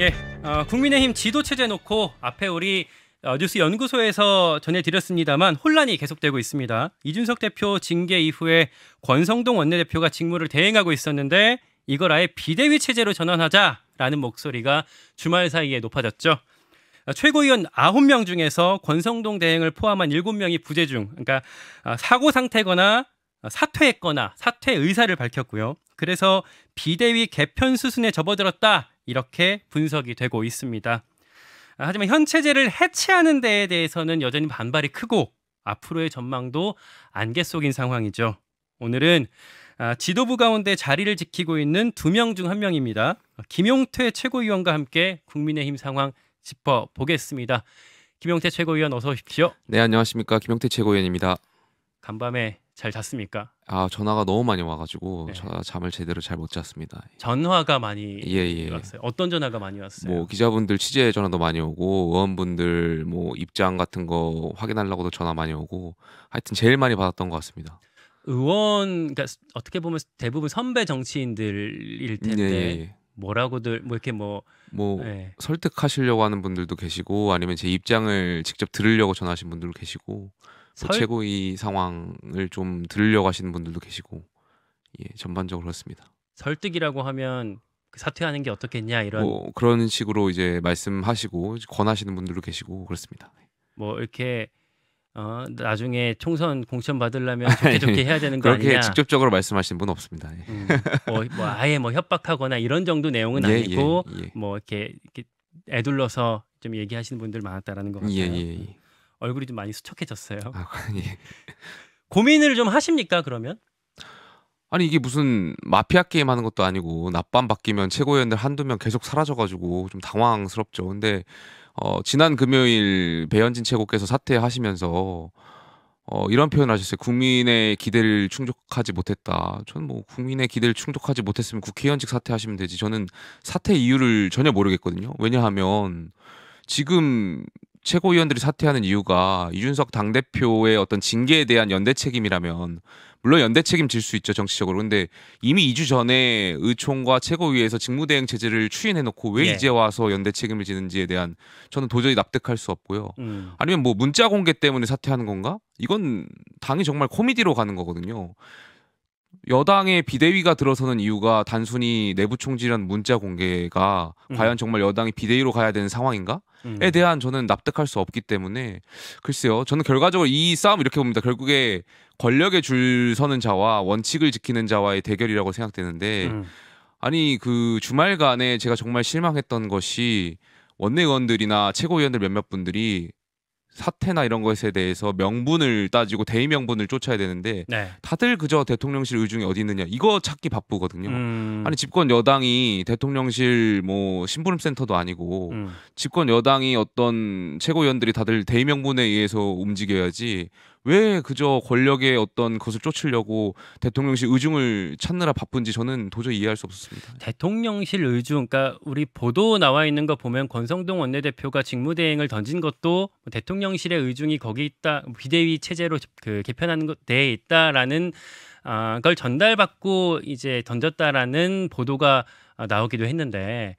예, 어, 국민의힘 지도체제 놓고 앞에 우리 어, 뉴스 연구소에서 전해드렸습니다만 혼란이 계속되고 있습니다. 이준석 대표 징계 이후에 권성동 원내대표가 직무를 대행하고 있었는데 이걸 아예 비대위 체제로 전환하자라는 목소리가 주말 사이에 높아졌죠. 어, 최고위원 9명 중에서 권성동 대행을 포함한 7명이 부재 중, 그러니까 어, 사고 상태거나 어, 사퇴했거나 사퇴 의사를 밝혔고요. 그래서 비대위 개편 수순에 접어들었다. 이렇게 분석이 되고 있습니다. 아, 하지만 현 체제를 해체하는 데에 대해서는 여전히 반발이 크고 앞으로의 전망도 안개 속인 상황이죠. 오늘은 아, 지도부 가운데 자리를 지키고 있는 두 명 중 한 명입니다. 김용태 최고위원과 함께 국민의힘 상황 짚어보겠습니다. 김용태 최고위원 어서 오십시오. 네, 안녕하십니까. 김용태 최고위원입니다. 간밤에 잘 잤습니까? 아 전화가 너무 많이 와가지고 네. 저, 잠을 제대로 잘 못 잤습니다. 전화가 많이 예, 예. 왔어요. 어떤 전화가 많이 왔어요? 뭐 기자분들 취재 전화도 많이 오고 의원분들 뭐 입장 같은 거 확인하려고도 전화 많이 오고 하여튼 제일 많이 받았던 것 같습니다. 의원 그러니까 어떻게 보면 대부분 선배 정치인들일 네, 예, 텐데 예, 뭐라고들 뭐 이렇게 뭐뭐 뭐 네. 설득하시려고 하는 분들도 계시고 아니면 제 입장을 직접 들으려고 전화하신 분들도 계시고 뭐 최고의 상황을 좀 들으려고 하시는 분들도 계시고 예, 전반적으로 그렇습니다. 설득이라고 하면 그 사퇴하는 게 어떻겠냐 이런 뭐 그런 식으로 이제 말씀하시고 권하시는 분들도 계시고 그렇습니다. 뭐 이렇게 어, 나중에 총선 공천 받으려면 좋게 좋게 해야 되는 거 그렇게 아니냐? 직접적으로 말씀하시는 분 없습니다. 예. 음, 뭐, 뭐, 아예 뭐 협박하거나 이런 정도 내용은 예, 예, 아니고 예, 뭐 이렇게, 이렇게 애둘러서 좀 얘기하시는 분들 많았다라는 것 예, 같아요. 예, 예, 예. 얼굴이 좀 많이 수척해졌어요. 아, 아니. 예. 고민을 좀 하십니까 그러면? 아니 이게 무슨 마피아 게임 하는 것도 아니고 낮밤 바뀌면 최고위원들 한두 명 계속 사라져가지고 좀 당황스럽죠. 근데 어, 지난 금요일 배현진 최고께서 사퇴하시면서 어, 이런 표현 을 하셨어요. 국민의 기대를 충족하지 못했다. 저는 뭐 국민의 기대를 충족하지 못했으면 국회의원직 사퇴하시면 되지. 저는 사퇴 이유를 전혀 모르겠거든요. 왜냐하면 지금 최고위원들이 사퇴하는 이유가 이준석 당대표의 어떤 징계에 대한 연대 책임이라면 물론 연대 책임질 수 있죠 정치적으로 근데 이미 2주 전에 의총과 최고위에서 직무대행 체제를 추인해놓고 왜 예. 이제 와서 연대 책임을 지는지에 대한 저는 도저히 납득할 수 없고요 음. 아니면 뭐 문자 공개 때문에 사퇴하는 건가 이건 당이 정말 코미디로 가는 거거든요 여당의 비대위가 들어서는 이유가 단순히 내부 총질한 문자 공개가 음. 과연 정말 여당이 비대위로 가야 되는 상황인가? 음. 에 대한 저는 납득할 수 없기 때문에 글쎄요. 저는 결과적으로 이 싸움 이렇게 봅니다. 결국에 권력에 줄 서는 자와 원칙을 지키는 자와의 대결이라고 생각되는데 음. 아니 그 주말간에 제가 정말 실망했던 것이 원내의원들이나 최고위원들 몇몇 분들이 사태나 이런 것에 대해서 명분을 따지고 대의 명분을 쫓아야 되는데 네. 다들 그저 대통령실 의중이 어디 있느냐 이거 찾기 바쁘거든요. 음. 아니 집권 여당이 대통령실 뭐 심부름 센터도 아니고 음. 집권 여당이 어떤 최고위원들이 다들 대의 명분에 의해서 움직여야지 왜 그저 권력의 어떤 것을 쫓으려고 대통령실 의중을 찾느라 바쁜지 저는 도저히 이해할 수 없었습니다. 대통령실 의중, 그러니까 우리 보도 나와 있는 거 보면 권성동 원내대표가 직무대행을 던진 것도 대통령실의 의중이 거기 있다, 비대위 체제로 그 개편하는 것 대에 있다라는 아, 그걸 전달받고 이제 던졌다라는 보도가 아, 나오기도 했는데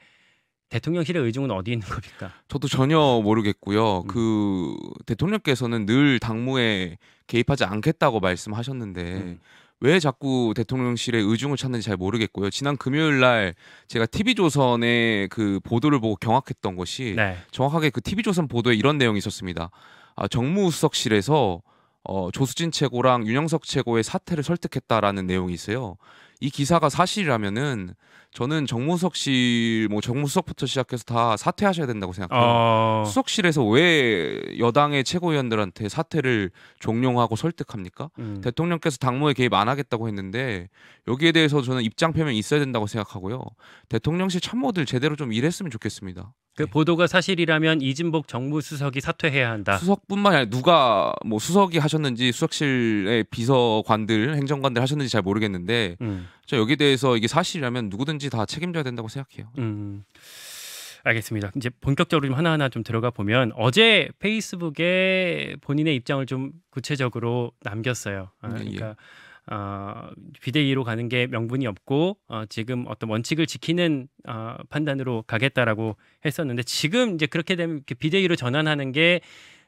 대통령실의 의중은 어디 있는 겁니까? 저도 전혀 모르겠고요. 음. 그 대통령께서는 늘 당무에 개입하지 않겠다고 말씀하셨는데 음. 왜 자꾸 대통령실의 의중을 찾는지 잘 모르겠고요. 지난 금요일 날 제가 TV조선의 그 보도를 보고 경악했던 것이 네. 정확하게 그 TV조선 보도에 이런 내용이 있었습니다. 아, 정무수석실에서 어, 조수진 최고랑 윤영석 최고의 사태를 설득했다라는 내용이 있어요. 이 기사가 사실이라면은 저는 정무석 씨, 뭐 정무수석부터 시작해서 다 사퇴하셔야 된다고 생각해요. 어... 수석실에서 왜 여당의 최고위원들한테 사퇴를 종용하고 설득합니까? 음. 대통령께서 당무에 개입 안 하겠다고 했는데 여기에 대해서 저는 입장 표명이 있어야 된다고 생각하고요. 대통령실 참모들 제대로 좀 일했으면 좋겠습니다. 그 보도가 사실이라면 이진복 정무 수석이 사퇴해야 한다. 수석뿐만 아니라 누가 뭐 수석이 하셨는지 수석실의 비서관들, 행정관들 하셨는지 잘 모르겠는데 음. 저여기 대해서 이게 사실이라면 누구든지 다 책임져야 된다고 생각해요. 음. 알겠습니다. 이제 본격적으로 좀 하나하나 좀 들어가 보면 어제 페이스북에 본인의 입장을 좀 구체적으로 남겼어요. 아, 네, 예. 그러니까 예. 어, 비대위로 가는 게 명분이 없고 어, 지금 어떤 원칙을 지키는 어, 판단으로 가겠다라고 했었는데 지금 이제 그렇게 되면 그 비대위로 전환하는 게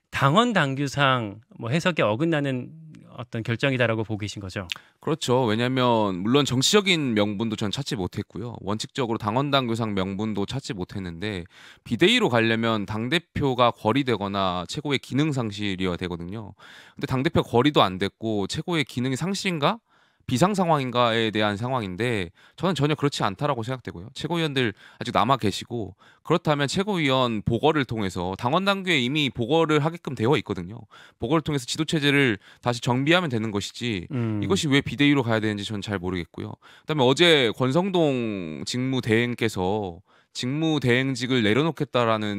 당원 당규상 뭐 해석에 어긋나는 어떤 결정이다라고 보고 계신 거죠. 그렇죠. 왜냐하면 물론 정치적인 명분도 전 찾지 못했고요. 원칙적으로 당원당 규상 명분도 찾지 못했는데 비대위로 가려면 당 대표가 거리되거나 최고의 기능 상실이어야 되거든요. 근데 당 대표 거리도 안 됐고 최고의 기능이 상실인가? 비상 상황인가에 대한 상황인데 저는 전혀 그렇지 않다라고 생각되고요. 최고위원들 아직 남아 계시고 그렇다면 최고위원 보고를 통해서 당원 당규에 이미 보고를 하게끔 되어 있거든요. 보고를 통해서 지도 체제를 다시 정비하면 되는 것이지 음. 이것이 왜 비대위로 가야 되는지 저는 잘 모르겠고요. 그다음에 어제 권성동 직무 대행께서 직무 대행직을 내려놓겠다라는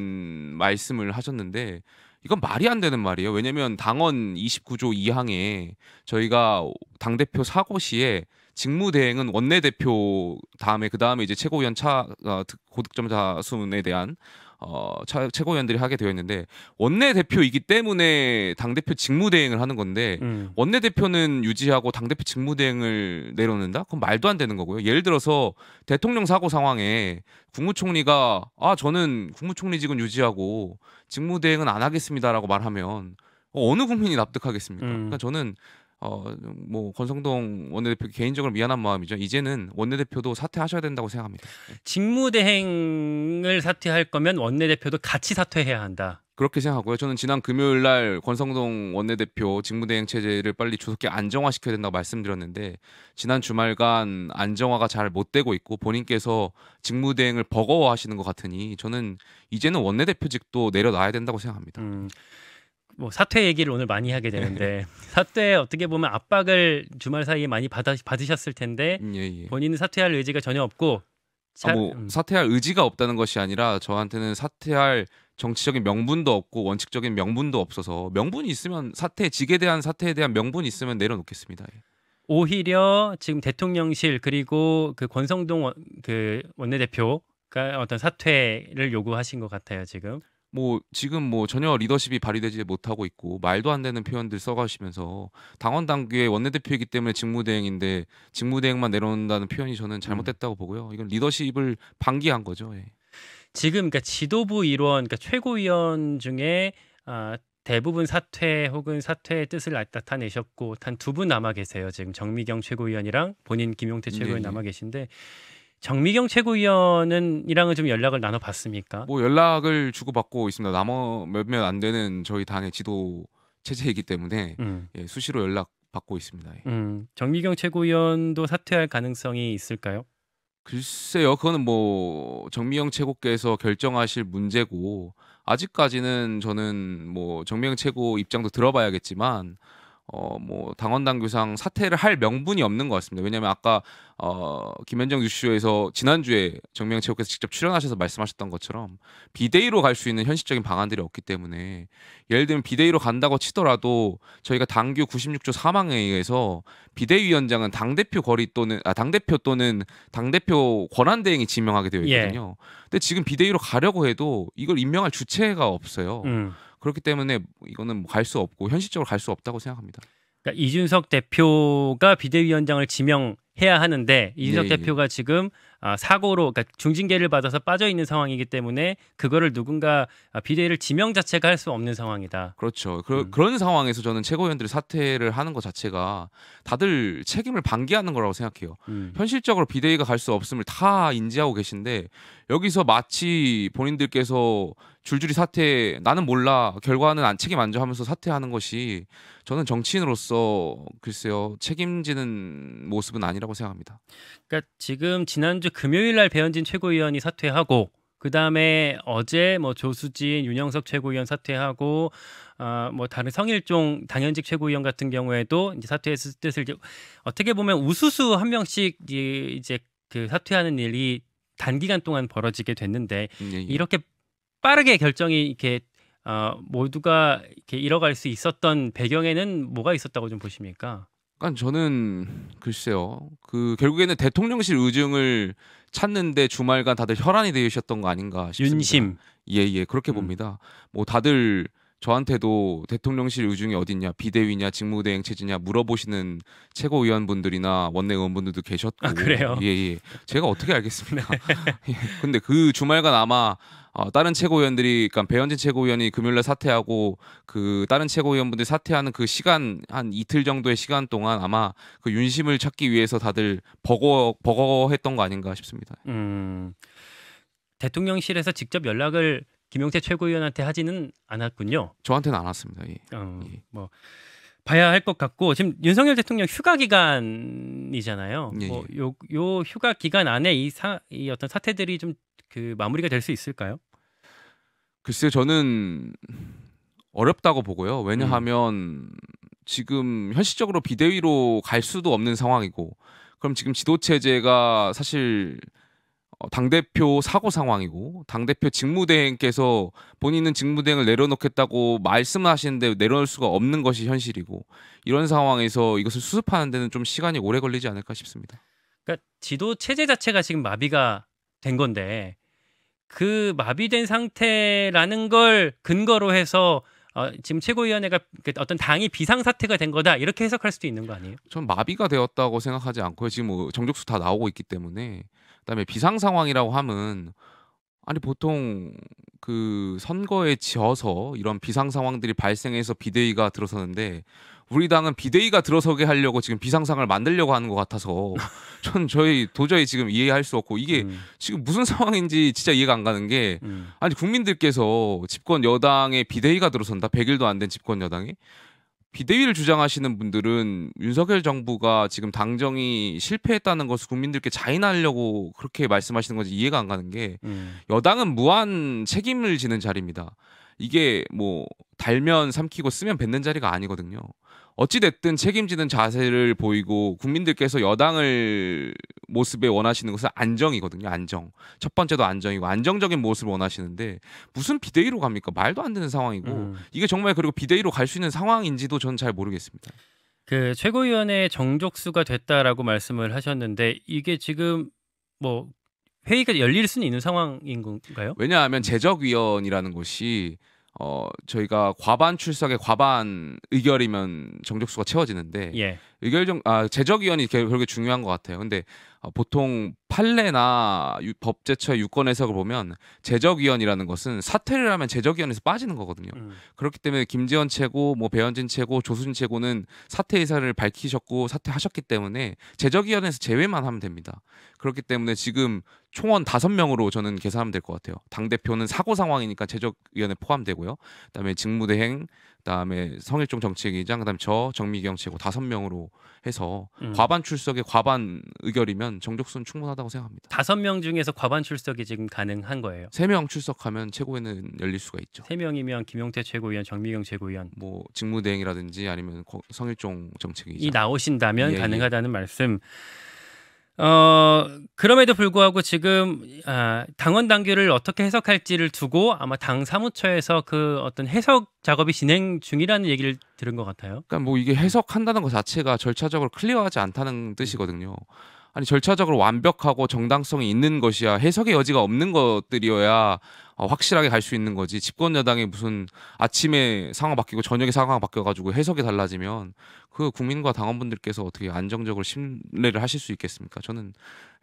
말씀을 하셨는데 이건 말이 안 되는 말이에요. 왜냐면 당원 29조 2항에 저희가 당 대표 사고 시에 직무 대행은 원내 대표 다음에 그 다음에 이제 최고위원 차 어, 고득점자 수에 대한 어, 최고위원들이 하게 되었는데 원내 대표이기 때문에 당 대표 직무대행을 하는 건데 음. 원내 대표는 유지하고 당 대표 직무대행을 내려놓는다? 그건 말도 안 되는 거고요. 예를 들어서 대통령 사고 상황에 국무총리가 아 저는 국무총리직은 유지하고 직무대행은 안 하겠습니다라고 말하면 어느 국민이 납득하겠습니까? 음. 그러니까 저는 어뭐 권성동 원내대표 개인적으로 미안한 마음이죠. 이제는 원내대표도 사퇴하셔야 된다고 생각합니다. 네. 직무대행을 사퇴할 거면 원내대표도 같이 사퇴해야 한다. 그렇게 생각하고요. 저는 지난 금요일 날 권성동 원내대표 직무대행 체제를 빨리 조속히 안정화시켜야 된다고 말씀드렸는데 지난 주말간 안정화가 잘 못 되고 있고 본인께서 직무대행을 버거워하시는 것 같으니 저는 이제는 원내대표직도 내려놔야 된다고 생각합니다. 음. 뭐 사퇴 얘기를 오늘 많이 하게 되는데 예. 사퇴 어떻게 보면 압박을 주말 사이에 많이 받아, 받으셨을 텐데 음, 예, 예. 본인은 사퇴할 의지가 전혀 없고 차... 아, 뭐 사퇴할 의지가 없다는 것이 아니라 저한테는 사퇴할 정치적인 명분도 없고 원칙적인 명분도 없어서 명분이 있으면 사퇴 직에 대한 사퇴에 대한 명분이 있으면 내려놓겠습니다. 예. 오히려 지금 대통령실 그리고 그 권성동 원, 그 원내대표가 어떤 사퇴를 요구하신 것 같아요 지금. 뭐 지금 뭐 전혀 리더십이 발휘되지 못하고 있고 말도 안 되는 표현들 써가시면서 당원 당규의 원내대표이기 때문에 직무대행인데 직무대행만 내려온다는 표현이 저는 잘못됐다고 보고요. 이건 리더십을 방기한 거죠. 예. 지금 그러니까 지도부 일원, 그러니까 최고위원 중에 아, 대부분 사퇴 혹은 사퇴의 뜻을 나타내셨고 단 두 분 남아 계세요. 지금 정미경 최고위원이랑 본인 김용태 네. 최고위원 네. 남아 계신데 정미경 최고위원은 이랑은 좀 연락을 나눠봤습니까? 뭐 연락을 주고받고 있습니다. 남어 몇몇 안 되는 저희 당의 지도 체제이기 때문에 음. 예, 수시로 연락 받고 있습니다. 예. 음, 정미경 최고위원도 사퇴할 가능성이 있을까요? 글쎄요, 그거는 뭐 정미영 최고께서 결정하실 문제고 아직까지는 저는 뭐 정미영 최고 입장도 들어봐야겠지만 어, 뭐당헌당규상 사퇴를 할 명분이 없는 것 같습니다. 왜냐하면 아까 어, 김현정 뉴스쇼에서 지난주에 정명 체육께서 직접 출연하셔서 말씀하셨던 것처럼 비대위로 갈 수 있는 현실적인 방안들이 없기 때문에 예를 들면 비대위로 간다고 치더라도 저희가 당규 96조 3항에 의해서 비대위원장은 당 대표 거리 또는 아, 당 대표 또는 당 대표 권한 대행이 지명하게 되어 있거든요. 예. 근데 지금 비대위로 가려고 해도 이걸 임명할 주체가 없어요. 음. 그렇기 때문에 이거는 뭐 갈수 없고 현실적으로 갈 수 없다고 생각합니다. 그러니까 이준석 대표가 비대위원장을 지명해야 하는데 이준석 예, 예. 대표가 지금 아, 사고로 그러니까 중징계를 받아서 빠져 있는 상황이기 때문에 그거를 누군가 아, 비대위를 지명 자체가 할 수 없는 상황이다. 그렇죠. 그, 음. 그런 상황에서 저는 최고위원들이 사퇴를 하는 것 자체가 다들 책임을 반기하는 거라고 생각해요. 음. 현실적으로 비대위가 갈 수 없음을 다 인지하고 계신데 여기서 마치 본인들께서 줄줄이 사퇴 나는 몰라 결과는 안 책임 안져 하면서 사퇴하는 것이 저는 정치인으로서 글쎄요 책임지는 모습은 아니라고 생각합니다. 그러니까 지금 지난주 금요일 날 배현진 최고위원이 사퇴하고 그 다음에 어제 뭐 조수진, 윤영석 최고위원 사퇴하고 아뭐 어, 다른 성일종 당연직 최고위원 같은 경우에도 이제 사퇴했을 뜻을 어떻게 보면 우수수 한 명씩 이제 그 사퇴하는 일이 단기간 동안 벌어지게 됐는데 예, 예. 이렇게 빠르게 결정이 이렇게 어, 모두가 이렇게 잃어갈 수 있었던 배경에는 뭐가 있었다고 좀 보십니까? 그러니까 저는 글쎄요. 그 결국에는 대통령실 의증을 찾는데 주말간 다들 혈안이 되셨던 거 아닌가 싶습니다. 윤심. 예예 예, 그렇게 음. 봅니다. 뭐 다들 저한테도 대통령실 의중이 어딨냐 비대위냐 직무대행 체제냐 물어보시는 최고위원분들이나 원내 의원분들도 계셨고 아, 그래요? 예, 예. 제가 어떻게 알겠습니까? 네. 예. 근데 그 주말간 아마 어, 다른 최고위원들이 그러니까 배현진 최고위원이 금요일날 사퇴하고 그 다른 최고위원분들이 사퇴하는 그 시간 한 이틀 정도의 시간 동안 아마 그 윤심을 찾기 위해서 다들 버거 버거했던 거 아닌가 싶습니다. 음. 대통령실에서 직접 연락을 김용태 최고위원한테 하지는 않았군요. 저한테는 안 왔습니다. 예. 어, 예. 뭐 봐야 할 것 같고 지금 윤석열 대통령 휴가 기간이잖아요. 예, 뭐 예. 요, 요 휴가 기간 안에 이, 사, 이 어떤 사태들이 좀 그 마무리가 될 수 있을까요? 글쎄요, 저는 어렵다고 보고요. 왜냐하면 음. 지금 현실적으로 비대위로 갈 수도 없는 상황이고, 그럼 지금 지도 체제가 사실 어, 당대표 사고 상황이고 당대표 직무대행께서 본인은 직무대행을 내려놓겠다고 말씀하시는데 내려놓을 수가 없는 것이 현실이고 이런 상황에서 이것을 수습하는 데는 좀 시간이 오래 걸리지 않을까 싶습니다. 그러니까 지도 체제 자체가 지금 마비가 된 건데 그 마비된 상태라는 걸 근거로 해서 어, 지금 최고위원회가 그 어떤 당이 비상사태가 된 거다 이렇게 해석할 수도 있는 거 아니에요? 전 마비가 되었다고 생각하지 않고요. 지금 뭐 정족수 다 나오고 있기 때문에 그다음에 비상 상황이라고 함은 아니 보통 그 선거에 지어서 이런 비상 상황들이 발생해서 비대위가 들어서는데 우리 당은 비대위가 들어서게 하려고 지금 비상상을 만들려고 하는 것 같아서 전 저희 도저히 지금 이해할 수 없고 이게 음. 지금 무슨 상황인지 진짜 이해가 안 가는 게 음. 아니 국민들께서 집권 여당의 비대위가 들어선다 100일도 안 된 집권 여당이 비대위를 주장하시는 분들은 윤석열 정부가 지금 당정이 실패했다는 것을 국민들께 자인하려고 그렇게 말씀하시는 건지 이해가 안 가는 게 음. 여당은 무한 책임을 지는 자리입니다. 이게 뭐 달면 삼키고 쓰면 뱉는 자리가 아니거든요. 어찌됐든 책임지는 자세를 보이고 국민들께서 여당을 모습에 원하시는 것은 안정이거든요. 안정. 첫 번째도 안정이고 안정적인 모습을 원하시는데 무슨 비대위로 갑니까? 말도 안 되는 상황이고 음. 이게 정말 그리고 비대위로 갈 수 있는 상황인지도 저는 잘 모르겠습니다. 그 최고위원회 정족수가 됐다라고 말씀을 하셨는데 이게 지금 뭐 회의가 열릴 수는 있는 상황인 건가요? 왜냐하면 재적위원이라는것이어 저희가 과반 출석에 과반 의결이면 정족수가 채워지는데 예. 의결정 아 제적위원이 결국에 중요한 것 같아요. 근데 어, 보통 판례나 유, 법제처의 유권 해석을 보면 제적위원이라는 것은 사퇴를 하면 제적위원에서 빠지는 거거든요. 음. 그렇기 때문에 김재원 최고, 뭐 배현진 최고, 조수진 최고는 사퇴 의사를 밝히셨고 사퇴하셨기 때문에 제적위원에서 제외만 하면 됩니다. 그렇기 때문에 지금 총원 다섯 명으로 저는 계산하면 될 것 같아요. 당 대표는 사고 상황이니까 제적위원에 포함되고요. 그다음에 직무대행, 그다음에 성일종 정책위장, 그다음에 저 정미경 최고 다섯 명으로 해서 음. 과반 출석에 과반 의결이면 정족수는 충분하다고 생각합니다. 다섯 명 중에서 과반 출석이 지금 가능한 거예요. 세 명 출석하면 최고위는 열릴 수가 있죠. 세 명이면 김용태 최고위원, 정미경 최고위원, 뭐 직무대행이라든지 아니면 성일종 정책위장 이 나오신다면 예, 예. 가능하다는 예. 말씀. 어, 그럼에도 불구하고 지금 아, 당원 당규를 어떻게 해석할지를 두고 아마 당 사무처에서 그 어떤 해석 작업이 진행 중이라는 얘기를 들은 것 같아요. 그러니까 뭐 이게 해석한다는 것 자체가 절차적으로 클리어하지 않다는 뜻이거든요. 아니 절차적으로 완벽하고 정당성이 있는 것이야 해석의 여지가 없는 것들이어야 어, 확실하게 갈 수 있는 거지 집권 여당이 무슨 아침에 상황 바뀌고 저녁에 상황 바뀌어가지고 해석이 달라지면 그 국민과 당원분들께서 어떻게 안정적으로 신뢰를 하실 수 있겠습니까? 저는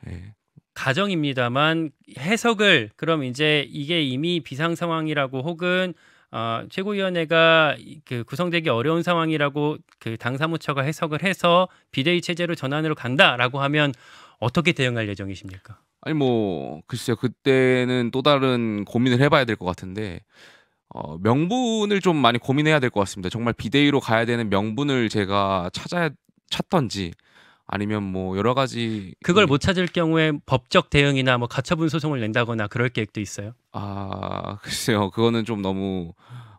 예. 가정입니다만 해석을 그럼 이제 이게 이미 비상 상황이라고 혹은 어, 최고위원회가 그 구성되기 어려운 상황이라고 그 당사무처가 해석을 해서 비대위 체제로 전환으로 간다라고 하면 어떻게 대응할 예정이십니까? 아니 뭐 글쎄요 그때는 또 다른 고민을 해봐야 될 것 같은데 어, 명분을 좀 많이 고민해야 될 것 같습니다. 정말 비대위로 가야 되는 명분을 제가 찾아 찾던지 아니면 뭐 여러 가지 그걸 못 찾을 경우에 법적 대응이나 뭐 가처분 소송을 낸다거나 그럴 계획도 있어요? 아 글쎄요 그거는 좀 너무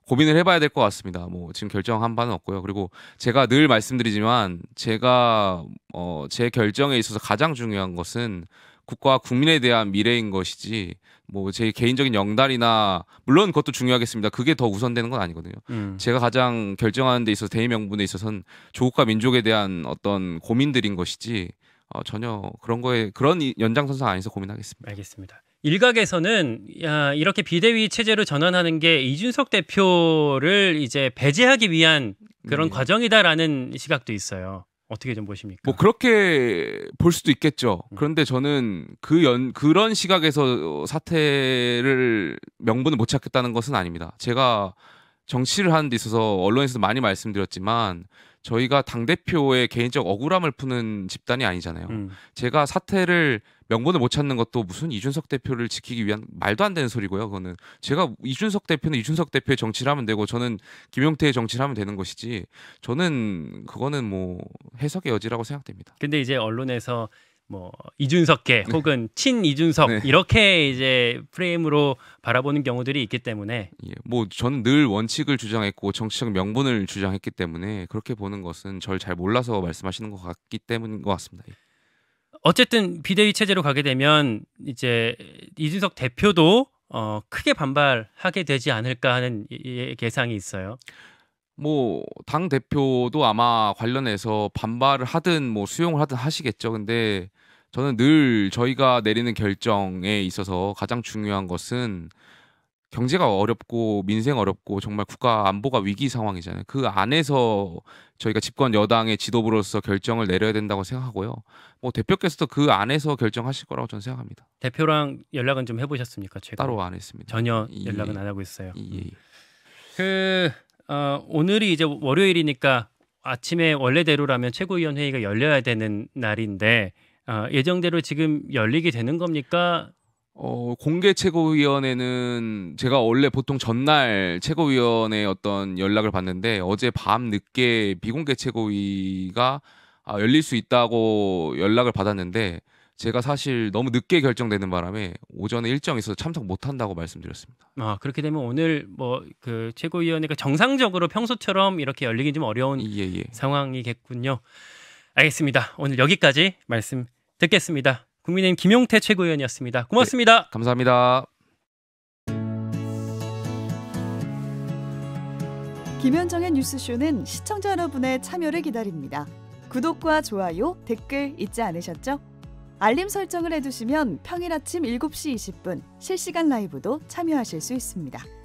고민을 해봐야 될 것 같습니다. 뭐 지금 결정한 바는 없고요. 그리고 제가 늘 말씀드리지만 제가 어, 제 결정에 있어서 가장 중요한 것은 국가와 국민에 대한 미래인 것이지 뭐제 개인적인 영달이나 물론 그것도 중요하겠습니다. 그게 더 우선되는 건 아니거든요. 음. 제가 가장 결정하는 데 있어서 대의 명분에 있어서는 조국과 민족에 대한 어떤 고민들인 것이지 어, 전혀 그런 거에 그런 연장선상 안에서 고민하겠습니다. 알겠습니다. 일각에서는 야, 이렇게 비대위 체제로 전환하는 게 이준석 대표를 이제 배제하기 위한 그런 네. 과정이다라는 시각도 있어요. 어떻게 좀 보십니까? 뭐 그렇게 볼 수도 있겠죠. 음. 그런데 저는 그 연 그런 시각에서 사태를 명분을 못 찾겠다는 것은 아닙니다. 제가 정치를 하는 데 있어서 언론에서 많이 말씀드렸지만 저희가 당 대표의 개인적 억울함을 푸는 집단이 아니잖아요. 음. 제가 사퇴를 명분을 못 찾는 것도 무슨 이준석 대표를 지키기 위한 말도 안 되는 소리고요. 그거는 제가 이준석 대표는 이준석 대표의 정치를 하면 되고 저는 김용태의 정치를 하면 되는 것이지 저는 그거는 뭐 해석의 여지라고 생각됩니다. 근데 이제 언론에서 뭐 이준석계 네. 혹은 친 이준석 네. 이렇게 이제 프레임으로 바라보는 경우들이 있기 때문에 예, 뭐 저는 늘 원칙을 주장했고 정치적 명분을 주장했기 때문에 그렇게 보는 것은 절잘 몰라서 말씀하시는 것 같기 때문인 것 같습니다. 예. 어쨌든 비대위 체제로 가게 되면 이제 이준석 대표도 어, 크게 반발하게 되지 않을까 하는 예, 예, 예상이 있어요. 뭐 당 대표도 아마 관련해서 반발을 하든 뭐 수용을 하든 하시겠죠. 근데 저는 늘 저희가 내리는 결정에 있어서 가장 중요한 것은 경제가 어렵고 민생 어렵고 정말 국가 안보가 위기 상황이잖아요. 그 안에서 저희가 집권 여당의 지도부로서 결정을 내려야 된다고 생각하고요. 뭐 대표께서도 그 안에서 결정하실 거라고 저는 생각합니다. 대표랑 연락은 좀 해보셨습니까? 제가 따로 안 했습니다. 전혀 예. 연락은 예. 안 하고 있어요. 예. 예. 음. 그 어, 오늘이 이제 월요일이니까 아침에 원래대로라면 최고위원 회의가 열려야 되는 날인데 어, 예정대로 지금 열리게 되는 겁니까? 어, 공개 최고위원회는 제가 원래 보통 전날 최고위원회 어떤 연락을 받는데 어제 밤 늦게 비공개 최고위가 아, 열릴 수 있다고 연락을 받았는데 제가 사실 너무 늦게 결정되는 바람에 오전에 일정이 있어서 참석 못 한다고 말씀드렸습니다. 아, 그렇게 되면 오늘 뭐 그 최고위원회가 정상적으로 평소처럼 이렇게 열리긴 좀 어려운 예, 예. 상황이겠군요. 알겠습니다. 오늘 여기까지 말씀 듣겠습니다. 국민의힘 김용태 최고위원이었습니다. 고맙습니다. 네, 감사합니다. 김현정의 뉴스쇼는 시청자 여러분의 참여를 기다립니다. 구독과 좋아요, 댓글 잊지 않으셨죠? 알림 설정을 해두시면 평일 아침 7시 20분 실시간 라이브도 참여하실 수 있습니다.